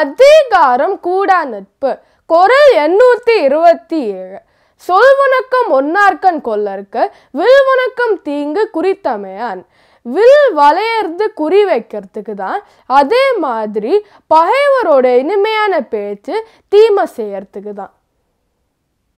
அதிகாரம் கூடா நட்பு குரல் எண்ணூற்றி இருபத்தி ஏழு சொல்வணக்கம் ஒன்னார்கண் கொல்லருக்கு வில்வணக்கம் தீங்கு குறித்தமையான் வில் வளையறது குறி வைக்கிறதுக்கு தான் அதே மாதிரி பகைவரோட இனிமையான பேச்சு தீமை செய்யறதுக்கு தான்